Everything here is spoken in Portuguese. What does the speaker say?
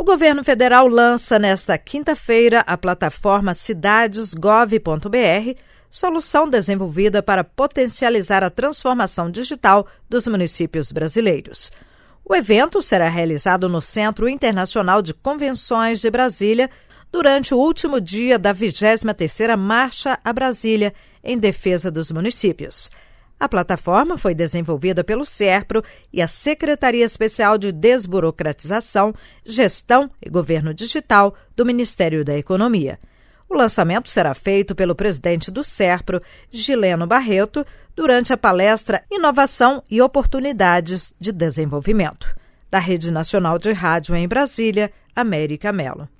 O governo federal lança nesta quinta-feira a plataforma cidadesgov.br, solução desenvolvida para potencializar a transformação digital dos municípios brasileiros. O evento será realizado no Centro Internacional de Convenções de Brasília durante o último dia da 23ª Marcha a Brasília em defesa dos municípios. A plataforma foi desenvolvida pelo SERPRO e a Secretaria Especial de Desburocratização, Gestão e Governo Digital do Ministério da Economia. O lançamento será feito pelo presidente do SERPRO, Gileno Barreto, durante a palestra Inovação e Oportunidades de Desenvolvimento. Da Rede Nacional de Rádio em Brasília, América Mello.